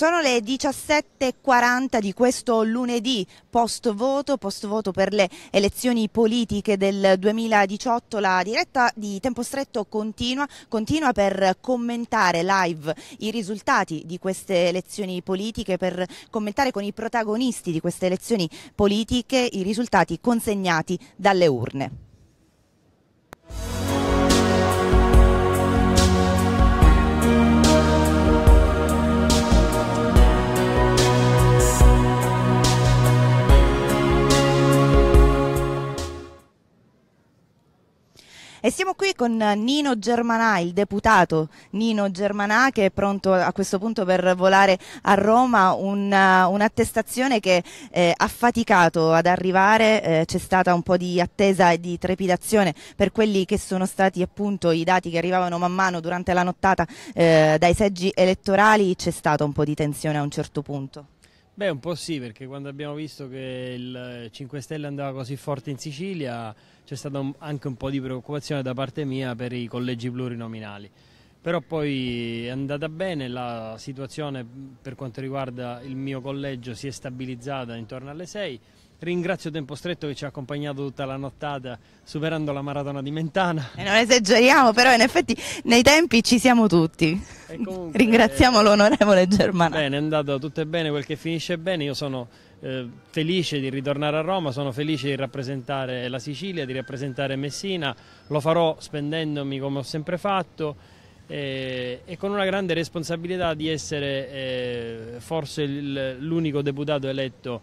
Sono le 17.40 di questo lunedì, post voto, post voto per le elezioni politiche del 2018. La diretta di tempo stretto continua, continua per commentare live i risultati di queste elezioni politiche, per commentare con i protagonisti di queste elezioni politiche i risultati consegnati dalle urne. qui con Nino Germanà, il deputato Nino Germanà, che è pronto a questo punto per volare a Roma, uh, un'attestazione un che eh, ha faticato ad arrivare, eh, c'è stata un po' di attesa e di trepidazione per quelli che sono stati appunto i dati che arrivavano man mano durante la nottata eh, dai seggi elettorali, c'è stata un po' di tensione a un certo punto. Beh, un po' sì, perché quando abbiamo visto che il 5 Stelle andava così forte in Sicilia c'è stata anche un po' di preoccupazione da parte mia per i collegi plurinominali. Però poi è andata bene, la situazione per quanto riguarda il mio collegio si è stabilizzata intorno alle 6 Ringrazio Tempo Stretto che ci ha accompagnato tutta la nottata superando la maratona di Mentana. E eh, non esageriamo, però in effetti nei tempi ci siamo tutti. Comunque, Ringraziamo eh, l'onorevole Germano. Bene, è andato tutto bene, quel che finisce bene. Io sono eh, felice di ritornare a Roma, sono felice di rappresentare la Sicilia, di rappresentare Messina. Lo farò spendendomi come ho sempre fatto. Eh, e con una grande responsabilità di essere eh, forse l'unico deputato eletto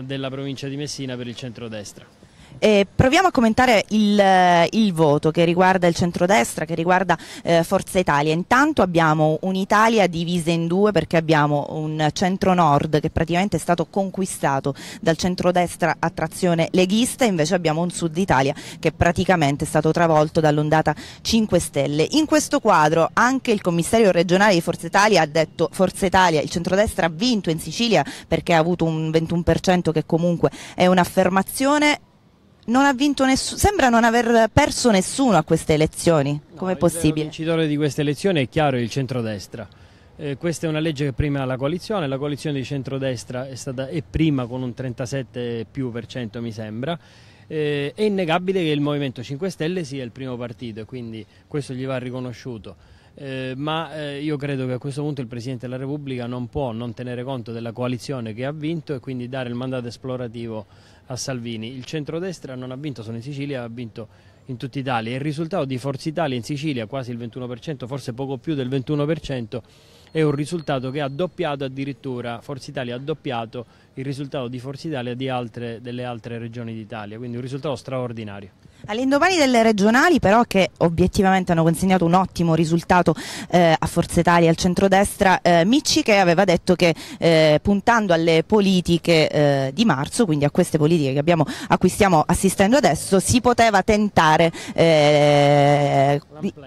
della provincia di Messina per il centrodestra. Eh, proviamo a commentare il, eh, il, voto che riguarda il centrodestra, che riguarda eh, Forza Italia. Intanto abbiamo un'Italia divisa in due perché abbiamo un centro-nord che praticamente è stato conquistato dal centrodestra a trazione leghista, invece abbiamo un sud Italia che praticamente è stato travolto dall'ondata 5 Stelle. In questo quadro anche il commissario regionale di Forza Italia ha detto Forza Italia, il centrodestra ha vinto in Sicilia perché ha avuto un 21% che comunque è un'affermazione non ha vinto nessuno, sembra non aver perso nessuno a queste elezioni. No, è possibile? Il vincitore di queste elezioni è chiaro il centrodestra. Eh, questa è una legge che prima la coalizione, la coalizione di centrodestra è stata è prima con un 37 più per cento mi sembra. Eh, è innegabile che il Movimento 5 Stelle sia il primo partito e quindi questo gli va riconosciuto. Eh, ma eh, io credo che a questo punto il Presidente della Repubblica non può non tenere conto della coalizione che ha vinto e quindi dare il mandato esplorativo a Salvini. Il centrodestra non ha vinto solo in Sicilia, ha vinto in tutta Italia. Il risultato di Forza Italia in Sicilia, quasi il 21%, forse poco più del 21%, è un risultato che ha doppiato addirittura, Forza Italia ha doppiato il risultato di Forza Italia di altre, delle altre regioni d'Italia, quindi un risultato straordinario. All'indomani delle regionali però che obiettivamente hanno consegnato un ottimo risultato eh, a Forza Italia e al centrodestra, eh, Micci che aveva detto che eh, puntando alle politiche eh, di marzo, quindi a queste politiche abbiamo, a cui stiamo assistendo adesso, si poteva tentare eh,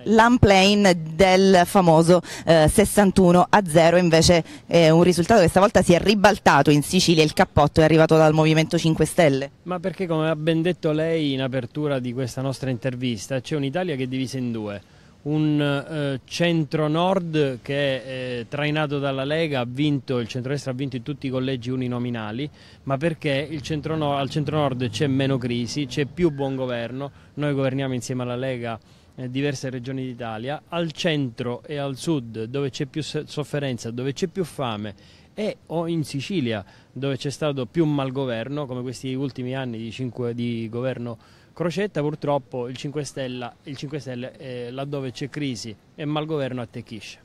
l'unplane del famoso 61 eh, 1 a 0 invece è un risultato che stavolta si è ribaltato in Sicilia, il cappotto è arrivato dal Movimento 5 Stelle. Ma perché come ha ben detto lei in apertura di questa nostra intervista c'è un'Italia che è divisa in due, un eh, centro-nord che eh, trainato dalla Lega ha vinto, il centrodestra ha vinto in tutti i collegi uninominali, ma perché centro al centro-nord c'è meno crisi, c'è più buon governo, noi governiamo insieme alla Lega eh, diverse regioni d'Italia, al centro e al sud dove c'è più sofferenza, dove c'è più fame e o in Sicilia dove c'è stato più malgoverno come questi ultimi anni di, 5, di governo Crocetta purtroppo il 5 Stelle, il 5 Stelle eh, laddove c'è crisi e malgoverno attecchisce.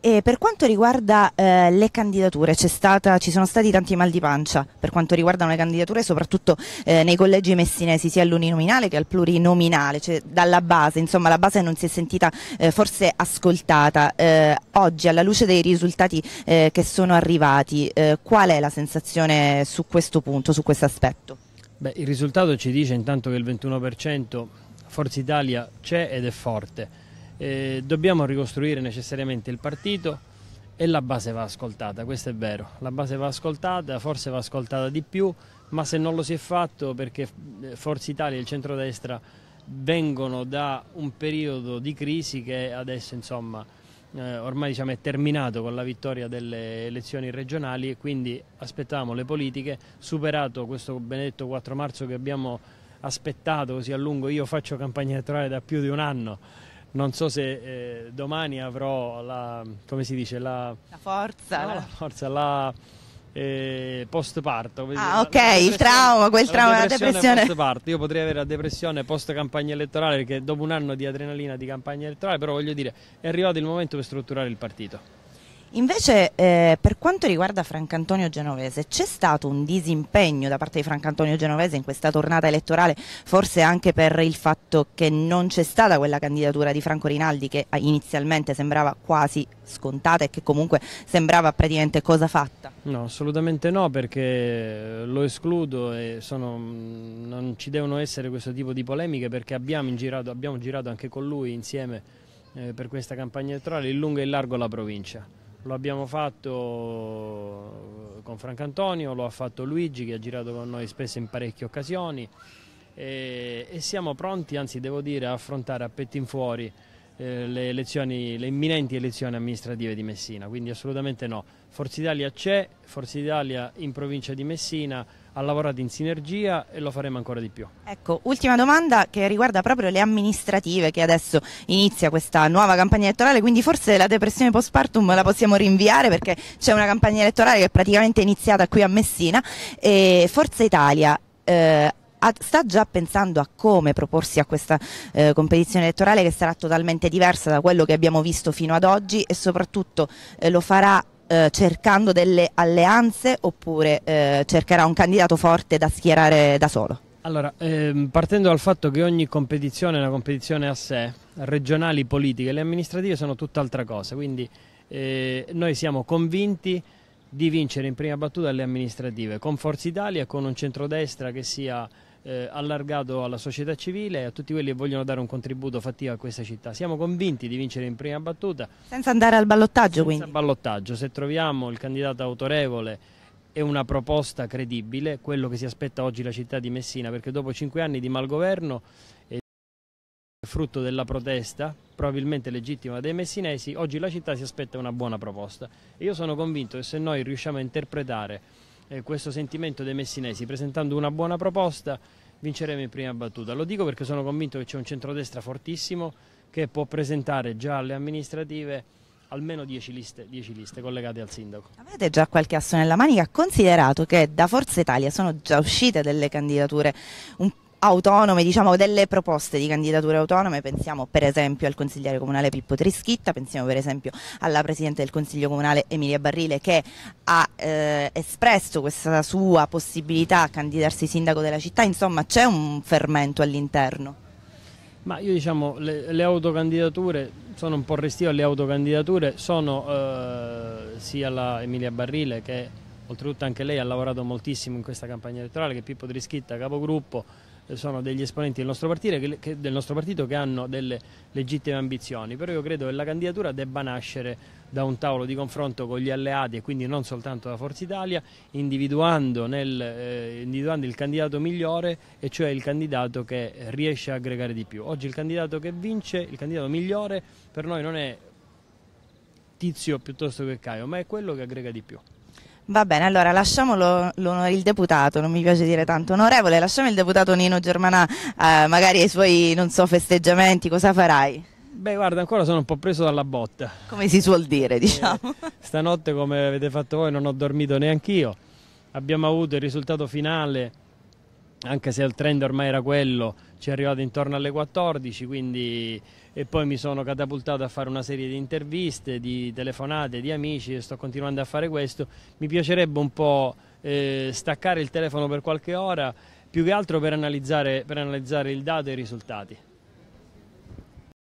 E per quanto riguarda eh, le candidature, stata, ci sono stati tanti mal di pancia per quanto riguardano le candidature, soprattutto eh, nei collegi messinesi, sia all'uninominale che al plurinominale, cioè dalla base, insomma la base non si è sentita eh, forse ascoltata. Eh, oggi, alla luce dei risultati eh, che sono arrivati, eh, qual è la sensazione su questo punto, su questo aspetto? Beh, il risultato ci dice intanto che il 21% Forza Italia c'è ed è forte eh, dobbiamo ricostruire necessariamente il partito e la base va ascoltata, questo è vero, la base va ascoltata, forse va ascoltata di più, ma se non lo si è fatto perché eh, Forza Italia e il centrodestra vengono da un periodo di crisi che adesso insomma eh, ormai diciamo, è terminato con la vittoria delle elezioni regionali e quindi aspettavamo le politiche, superato questo benedetto 4 marzo che abbiamo aspettato così a lungo, io faccio campagna elettorale da più di un anno non so se eh, domani avrò la, come si dice, la, la forza, no, la, forza, la eh, post parto. Ah, ok, il trauma, quel trauma, la depressione. Post parto. Io potrei avere la depressione post campagna elettorale perché dopo un anno di adrenalina di campagna elettorale, però voglio dire, è arrivato il momento per strutturare il partito. Invece eh, per quanto riguarda Francantonio Genovese, c'è stato un disimpegno da parte di Francantonio Genovese in questa tornata elettorale, forse anche per il fatto che non c'è stata quella candidatura di Franco Rinaldi che inizialmente sembrava quasi scontata e che comunque sembrava praticamente cosa fatta? No, assolutamente no perché eh, lo escludo e sono, mm, non ci devono essere questo tipo di polemiche perché abbiamo girato, abbiamo girato anche con lui insieme eh, per questa campagna elettorale in lungo e in largo la provincia. Lo abbiamo fatto eh, con Franco Antonio, lo ha fatto Luigi che ha girato con noi spesso in parecchie occasioni e, e siamo pronti, anzi devo dire, a affrontare a pettin fuori eh, le, elezioni, le imminenti elezioni amministrative di Messina, quindi assolutamente no. Forza Italia c'è, Forza Italia in provincia di Messina ha lavorato in sinergia e lo faremo ancora di più. Ecco, ultima domanda che riguarda proprio le amministrative che adesso inizia questa nuova campagna elettorale, quindi forse la depressione postpartum la possiamo rinviare perché c'è una campagna elettorale che è praticamente iniziata qui a Messina e Forza Italia eh, sta già pensando a come proporsi a questa eh, competizione elettorale che sarà totalmente diversa da quello che abbiamo visto fino ad oggi e soprattutto eh, lo farà eh, cercando delle alleanze oppure eh, cercherà un candidato forte da schierare da solo? Allora, ehm, partendo dal fatto che ogni competizione è una competizione a sé, regionali, politiche, le amministrative sono tutt'altra cosa, quindi eh, noi siamo convinti di vincere in prima battuta le amministrative con Forza Italia, con un centrodestra che sia eh, allargato alla società civile e a tutti quelli che vogliono dare un contributo fattivo a questa città. Siamo convinti di vincere in prima battuta. Senza andare al ballottaggio quindi? Senza ballottaggio, se troviamo il candidato autorevole è una proposta credibile, quello che si aspetta oggi la città di Messina, perché dopo cinque anni di malgoverno e eh, frutto della protesta, probabilmente legittima dei messinesi, oggi la città si aspetta una buona proposta. io sono convinto che se noi riusciamo a interpretare eh, questo sentimento dei messinesi, presentando una buona proposta vinceremo in prima battuta. Lo dico perché sono convinto che c'è un centrodestra fortissimo che può presentare già alle amministrative almeno 10 liste, liste, collegate al sindaco. Avete già qualche asso nella manica, considerato che da Forza Italia sono già uscite delle candidature un autonome, diciamo delle proposte di candidature autonome, pensiamo per esempio al consigliere comunale Pippo Trischitta, pensiamo per esempio alla Presidente del Consiglio Comunale Emilia Barrile che ha eh, espresso questa sua possibilità a candidarsi sindaco della città, insomma c'è un fermento all'interno. Ma io diciamo le, le autocandidature, sono un po' restio alle autocandidature, sono eh, sia la Emilia Barrile che oltretutto anche lei ha lavorato moltissimo in questa campagna elettorale, che Pippo Trischitta capogruppo, sono degli esponenti del nostro, partito, che, del nostro partito che hanno delle legittime ambizioni, però io credo che la candidatura debba nascere da un tavolo di confronto con gli alleati e quindi non soltanto da Forza Italia, individuando, nel, eh, individuando, il candidato migliore e cioè il candidato che riesce a aggregare di più. Oggi il candidato che vince, il candidato migliore per noi non è Tizio piuttosto che Caio, ma è quello che aggrega di più. Va bene, allora lasciamo il deputato, non mi piace dire tanto onorevole, lasciamo il deputato Nino Germanà, eh, magari ai suoi, non so, festeggiamenti, cosa farai? Beh, guarda, ancora sono un po' preso dalla botta. Come si suol dire, eh, diciamo. Eh, stanotte, come avete fatto voi, non ho dormito neanch'io. Abbiamo avuto il risultato finale, anche se il trend ormai era quello, ci è arrivato intorno alle 14 quindi, e poi mi sono catapultato a fare una serie di interviste, di telefonate, di amici e sto continuando a fare questo. Mi piacerebbe un po' eh, staccare il telefono per qualche ora, più che altro per analizzare, per analizzare il dato e i risultati.